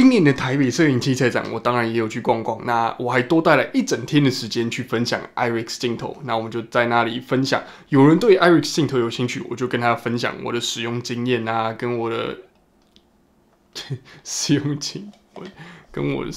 今年的台北摄影器材展，我当然也有去逛逛。那我还多带了一整天的时间去分享 Irix 镜头。那我们就在那里分享，有人对 Irix 镜头有兴趣，我就跟他分享我的使用经验啊，跟我的 使用经，跟我的什么。